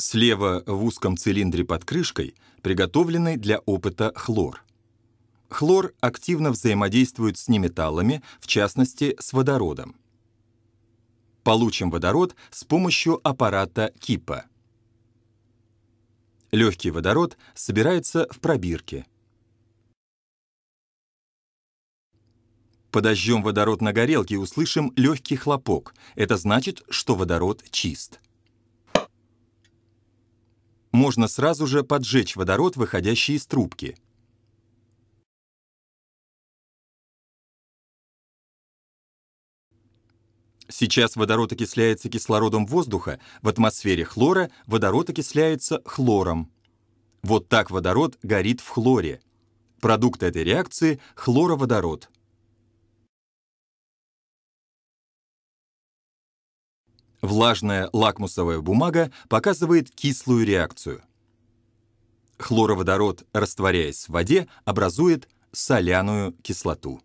Слева в узком цилиндре под крышкой приготовленный для опыта хлор. Хлор активно взаимодействует с неметаллами, в частности, с водородом. Получим водород с помощью аппарата Кипа. Легкий водород собирается в пробирке. Подожжем водород на горелке и услышим легкий хлопок. Это значит, что водород чист можно сразу же поджечь водород, выходящий из трубки. Сейчас водород окисляется кислородом воздуха, в атмосфере хлора водород окисляется хлором. Вот так водород горит в хлоре. Продукт этой реакции — хлороводород. Влажная лакмусовая бумага показывает кислую реакцию. Хлороводород, растворяясь в воде, образует соляную кислоту.